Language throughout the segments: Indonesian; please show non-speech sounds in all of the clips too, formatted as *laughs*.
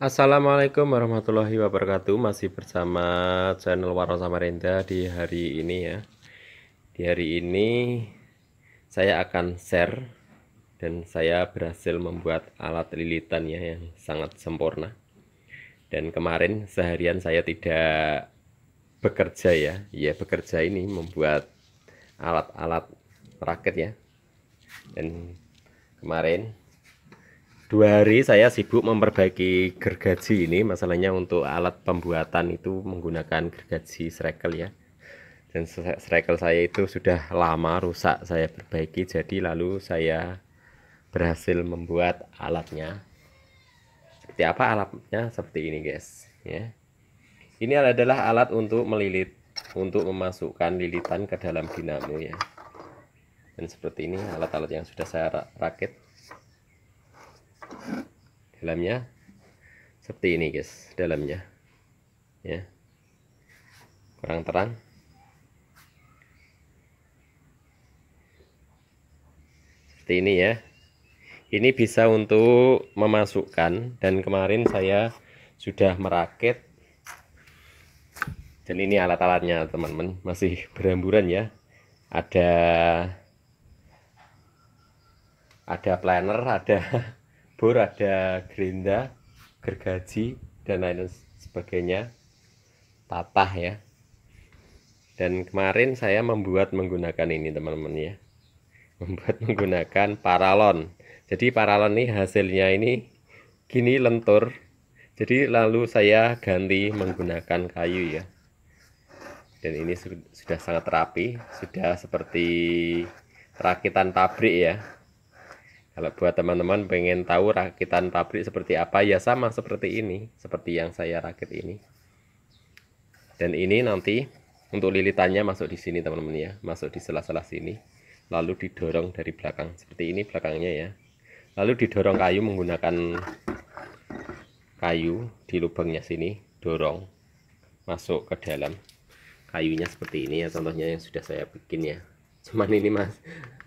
Assalamualaikum warahmatullahi wabarakatuh Masih bersama channel Waro Samarinda di hari ini ya Di hari ini saya akan share Dan saya berhasil membuat alat lilitan ya yang sangat sempurna Dan kemarin seharian saya tidak bekerja ya Ya bekerja ini membuat alat-alat raket ya Dan kemarin dua hari saya sibuk memperbaiki gergaji ini masalahnya untuk alat pembuatan itu menggunakan gergaji srekel ya dan srekel saya itu sudah lama rusak saya perbaiki jadi lalu saya berhasil membuat alatnya seperti apa alatnya seperti ini guys ya ini adalah alat untuk melilit untuk memasukkan lilitan ke dalam dinamo ya dan seperti ini alat-alat yang sudah saya rakit dalamnya seperti ini guys dalamnya ya kurang terang seperti ini ya ini bisa untuk memasukkan dan kemarin saya sudah merakit dan ini alat-alatnya teman-teman masih beramburan ya ada ada planner ada *laughs* bor ada gerinda gergaji dan lain sebagainya patah ya dan kemarin saya membuat menggunakan ini teman-teman ya membuat *laughs* menggunakan paralon jadi paralon ini hasilnya ini gini lentur jadi lalu saya ganti menggunakan kayu ya dan ini sudah sangat rapi sudah seperti rakitan pabrik ya kalau buat teman-teman pengen tahu rakitan pabrik seperti apa, ya sama seperti ini, seperti yang saya rakit ini. Dan ini nanti untuk lilitannya masuk di sini teman-teman ya, masuk di sela-sela sini. Lalu didorong dari belakang, seperti ini belakangnya ya. Lalu didorong kayu menggunakan kayu di lubangnya sini, dorong masuk ke dalam. Kayunya seperti ini ya, contohnya yang sudah saya bikin ya. Cuman ini mas,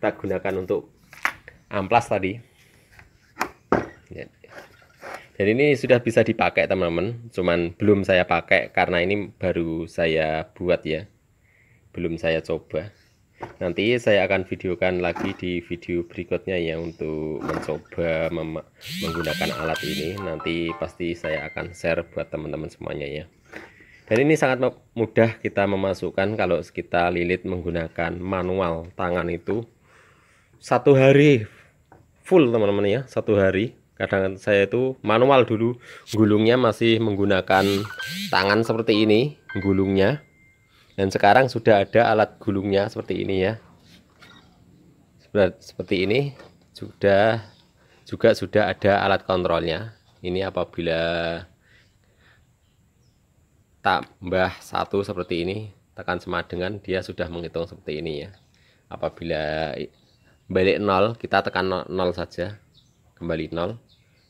tak gunakan untuk amplas tadi jadi ini sudah bisa dipakai teman-teman cuman belum saya pakai karena ini baru saya buat ya belum saya coba nanti saya akan videokan lagi di video berikutnya ya untuk mencoba menggunakan alat ini nanti pasti saya akan share buat teman-teman semuanya ya dan ini sangat mudah kita memasukkan kalau kita lilit menggunakan manual tangan itu satu hari full teman-teman ya satu hari kadang saya itu manual dulu gulungnya masih menggunakan tangan seperti ini gulungnya dan sekarang sudah ada alat gulungnya seperti ini ya seperti ini sudah juga sudah ada alat kontrolnya ini apabila tambah satu seperti ini tekan semadengan dia sudah menghitung seperti ini ya apabila balik nol, kita tekan nol 0 saja kembali nol.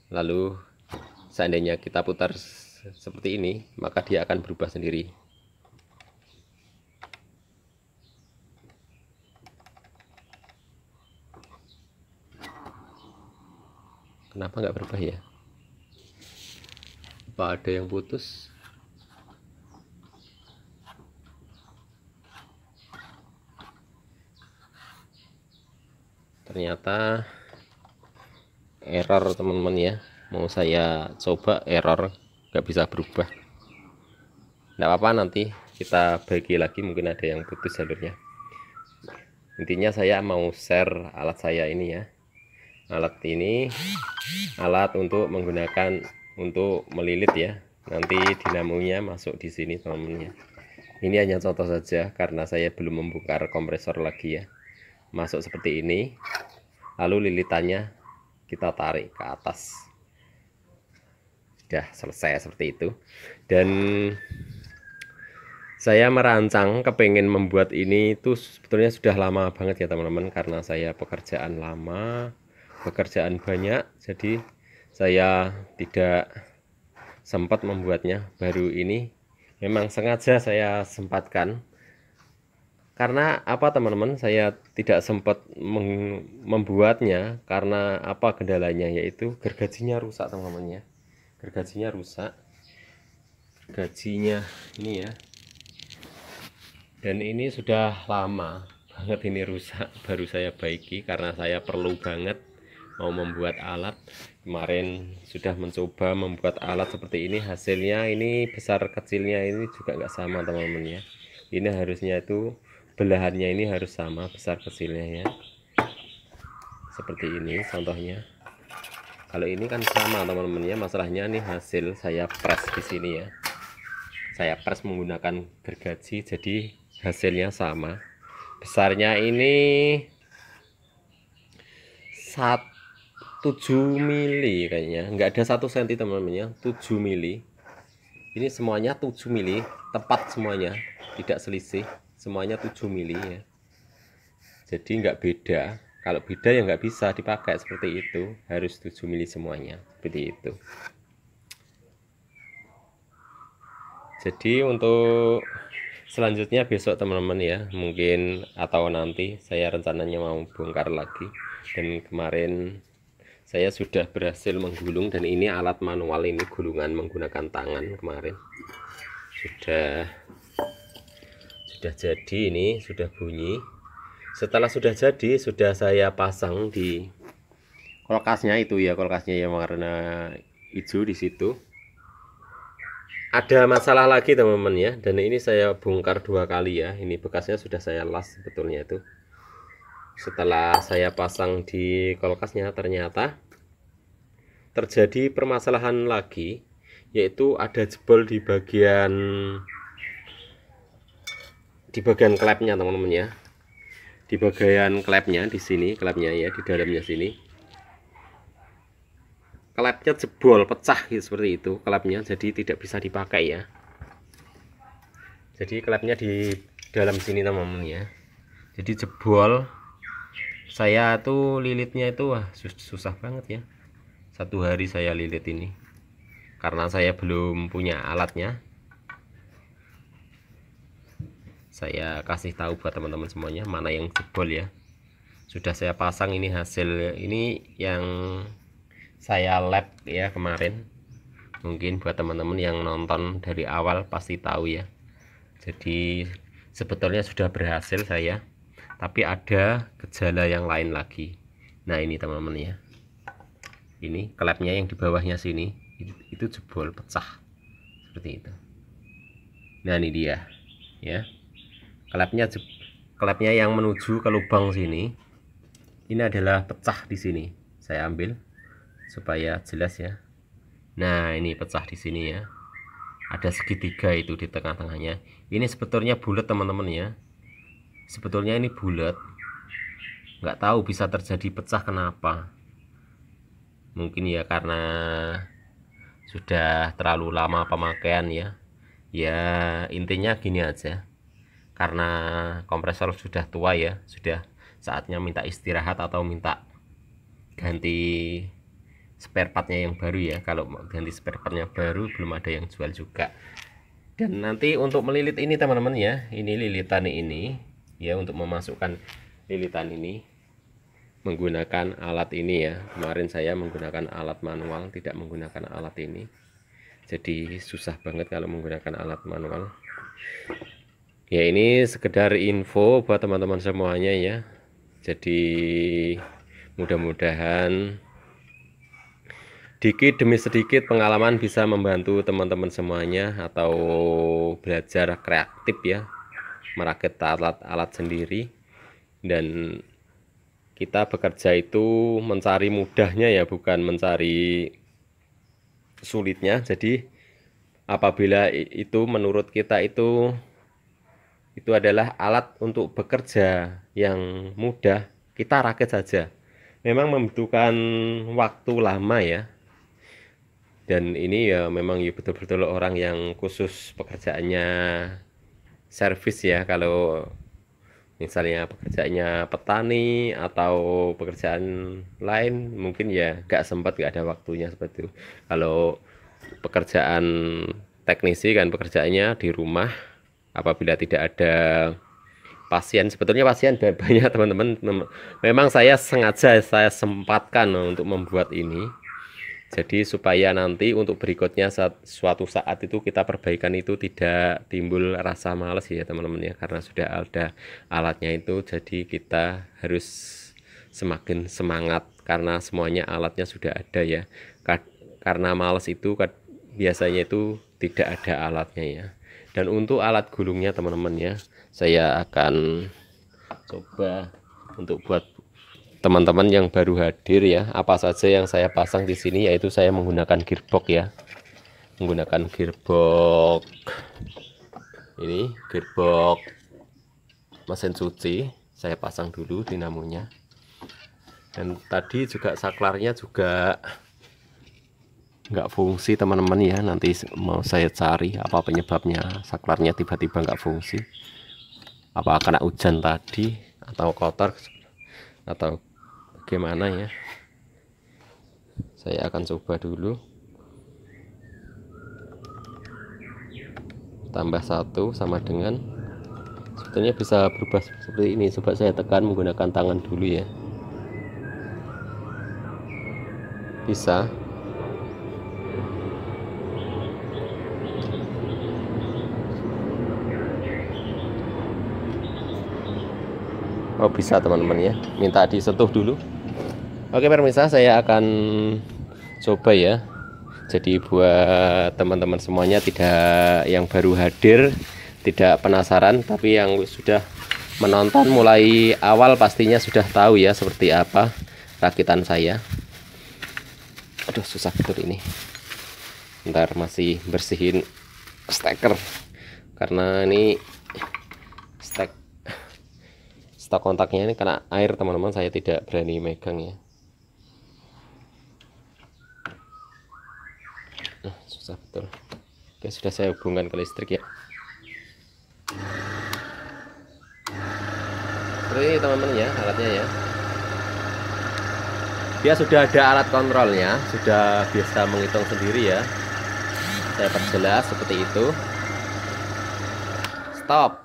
lalu seandainya kita putar seperti ini maka dia akan berubah sendiri kenapa nggak berubah ya apa ada yang putus ternyata error teman-teman ya mau saya coba error nggak bisa berubah nggak apa-apa nanti kita bagi lagi mungkin ada yang putus jalurnya intinya saya mau share alat saya ini ya alat ini alat untuk menggunakan untuk melilit ya nanti dinamonya masuk di sini teman-teman ya ini hanya contoh saja karena saya belum membuka kompresor lagi ya masuk seperti ini lalu lilitannya kita tarik ke atas sudah selesai seperti itu dan saya merancang kepingin membuat ini itu sebetulnya sudah lama banget ya teman-teman karena saya pekerjaan lama pekerjaan banyak jadi saya tidak sempat membuatnya baru ini memang sengaja saya sempatkan karena apa teman-teman saya tidak sempat membuatnya karena apa kendalanya yaitu gergajinya rusak teman-teman ya gergajinya rusak gergajinya ini ya dan ini sudah lama banget ini rusak baru saya baiki karena saya perlu banget mau membuat alat kemarin sudah mencoba membuat alat seperti ini hasilnya ini besar kecilnya ini juga nggak sama teman-teman ya ini harusnya itu belahannya ini harus sama besar kecilnya ya seperti ini contohnya kalau ini kan sama teman-teman ya masalahnya nih hasil saya press di sini ya saya press menggunakan gergaji jadi hasilnya sama besarnya ini 17 7 mili kayaknya nggak ada satu senti teman-teman ya 7 mili ini semuanya 7 mili tepat semuanya tidak selisih semuanya 7 mili ya jadi nggak beda kalau beda ya nggak bisa dipakai seperti itu harus 7 mili semuanya seperti itu jadi untuk selanjutnya besok teman-teman ya mungkin atau nanti saya rencananya mau bongkar lagi dan kemarin saya sudah berhasil menggulung dan ini alat manual ini gulungan menggunakan tangan kemarin sudah sudah jadi ini sudah bunyi setelah sudah jadi sudah saya pasang di kulkasnya itu ya kulkasnya yang warna hijau di situ ada masalah lagi teman-teman ya dan ini saya bongkar dua kali ya ini bekasnya sudah saya las sebetulnya itu setelah saya pasang di kulkasnya ternyata terjadi permasalahan lagi yaitu ada jebol di bagian di bagian klepnya teman-teman ya di bagian klepnya di sini klepnya ya di dalamnya sini klepnya jebol pecah gitu, seperti itu klepnya jadi tidak bisa dipakai ya jadi klepnya di dalam sini teman-teman ya jadi jebol saya tuh lilitnya itu wah sus susah banget ya satu hari saya lilit ini karena saya belum punya alatnya saya kasih tahu buat teman-teman semuanya mana yang jebol ya sudah saya pasang ini hasil ini yang saya lab ya kemarin mungkin buat teman-teman yang nonton dari awal pasti tahu ya jadi sebetulnya sudah berhasil saya tapi ada gejala yang lain lagi nah ini teman-teman ya ini klepnya yang di bawahnya sini itu, itu jebol pecah seperti itu nah ini dia ya klepnya klepnya yang menuju ke lubang sini ini adalah pecah di sini saya ambil supaya jelas ya nah ini pecah di sini ya ada segitiga itu di tengah-tengahnya ini sebetulnya bulat teman-teman ya sebetulnya ini bulat nggak tahu bisa terjadi pecah kenapa mungkin ya karena sudah terlalu lama pemakaian ya ya intinya gini aja karena kompresor sudah tua ya sudah saatnya minta istirahat atau minta ganti spare partnya yang baru ya kalau mau ganti spare partnya baru belum ada yang jual juga dan nanti untuk melilit ini teman-teman ya ini lilitan ini ya untuk memasukkan lilitan ini menggunakan alat ini ya kemarin saya menggunakan alat manual tidak menggunakan alat ini jadi susah banget kalau menggunakan alat manual ya ini sekedar info buat teman-teman semuanya ya jadi mudah-mudahan sedikit demi sedikit pengalaman bisa membantu teman-teman semuanya atau belajar kreatif ya merakit alat-alat sendiri dan kita bekerja itu mencari mudahnya ya bukan mencari sulitnya jadi apabila itu menurut kita itu itu adalah alat untuk bekerja yang mudah kita rakit saja memang membutuhkan waktu lama ya dan ini ya memang ya betul-betul orang yang khusus pekerjaannya servis ya kalau misalnya pekerjaannya petani atau pekerjaan lain mungkin ya gak sempat gak ada waktunya seperti itu kalau pekerjaan teknisi kan pekerjaannya di rumah apabila tidak ada pasien sebetulnya pasien *laughs* banyak teman-teman memang saya sengaja saya sempatkan untuk membuat ini jadi supaya nanti untuk berikutnya saat, suatu saat itu kita perbaikan itu tidak timbul rasa males ya teman-teman ya karena sudah ada alatnya itu jadi kita harus semakin semangat karena semuanya alatnya sudah ada ya karena males itu biasanya itu tidak ada alatnya ya dan untuk alat gulungnya teman-teman ya saya akan coba untuk buat teman-teman yang baru hadir ya apa saja yang saya pasang di sini yaitu saya menggunakan gearbox ya menggunakan gearbox ini gearbox mesin cuci saya pasang dulu dinamonya dan tadi juga saklarnya juga nggak fungsi teman-teman ya nanti mau saya cari apa penyebabnya saklarnya tiba-tiba nggak fungsi apa kena hujan tadi atau kotor atau gimana ya saya akan coba dulu tambah satu sama dengan sebetulnya bisa berubah seperti ini coba saya tekan menggunakan tangan dulu ya bisa Oh bisa teman-teman ya Minta disentuh dulu Oke pemirsa saya akan coba ya Jadi buat teman-teman semuanya tidak yang baru hadir Tidak penasaran Tapi yang sudah menonton mulai awal pastinya sudah tahu ya Seperti apa rakitan saya Aduh susah betul ini Ntar masih bersihin steker Karena ini stok kontaknya ini karena air teman-teman saya tidak berani megang ya nah, susah betul oke sudah saya hubungkan ke listrik ya seperti ini teman-teman ya alatnya ya dia ya, sudah ada alat kontrolnya sudah bisa menghitung sendiri ya saya perjelas seperti itu stop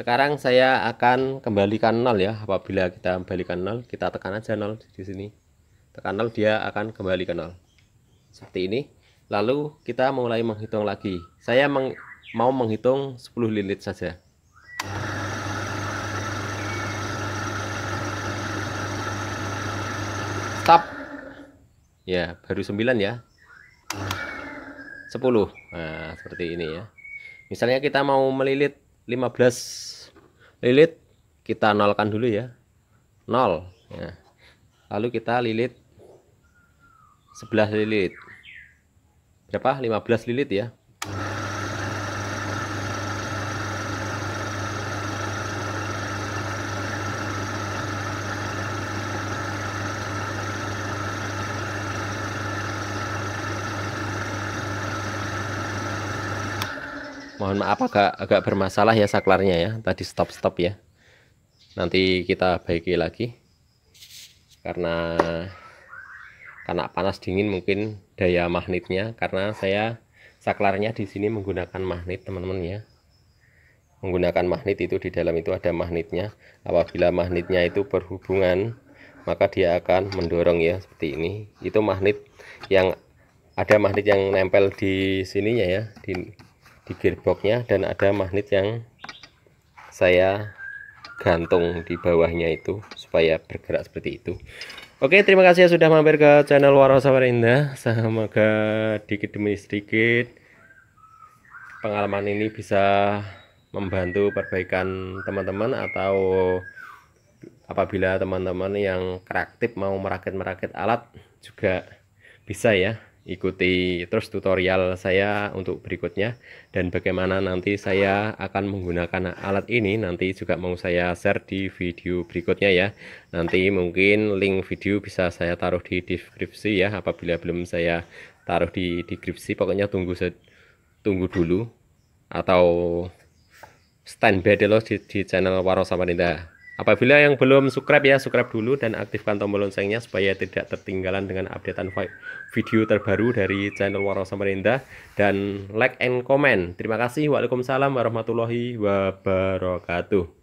sekarang saya akan kembalikan nol ya apabila kita kembalikan nol kita tekan aja nol di sini tekan nol dia akan kembali ke nol seperti ini lalu kita mulai menghitung lagi saya meng mau menghitung 10 lilit saja stop ya baru 9 ya 10 nah seperti ini ya misalnya kita mau melilit 15 lilit kita nolkan dulu ya nol ya. lalu kita lilit 11 lilit berapa 15 lilit ya Mohon maaf agak agak bermasalah ya saklarnya ya. Tadi stop-stop ya. Nanti kita baiki lagi. Karena karena panas dingin mungkin daya magnetnya karena saya saklarnya di sini menggunakan magnet teman-teman ya menggunakan magnet itu di dalam itu ada magnetnya apabila magnetnya itu berhubungan maka dia akan mendorong ya seperti ini itu magnet yang ada magnet yang nempel di sininya ya di di gearboxnya dan ada magnet yang saya gantung di bawahnya itu supaya bergerak seperti itu Oke terima kasih sudah mampir ke channel Warosawar Indah semoga dikit demi sedikit pengalaman ini bisa membantu perbaikan teman-teman atau apabila teman-teman yang kreatif mau merakit-merakit alat juga bisa ya ikuti terus tutorial saya untuk berikutnya dan bagaimana nanti saya akan menggunakan alat ini nanti juga mau saya share di video berikutnya ya nanti mungkin link video bisa saya taruh di deskripsi ya apabila belum saya taruh di deskripsi pokoknya tunggu tunggu dulu atau standby dulu di, di channel Waro Samarinda Apabila yang belum subscribe ya, subscribe dulu dan aktifkan tombol loncengnya supaya tidak tertinggalan dengan updatean video terbaru dari channel Warung Samarinda dan like and comment. Terima kasih. Waalaikumsalam warahmatullahi wabarakatuh.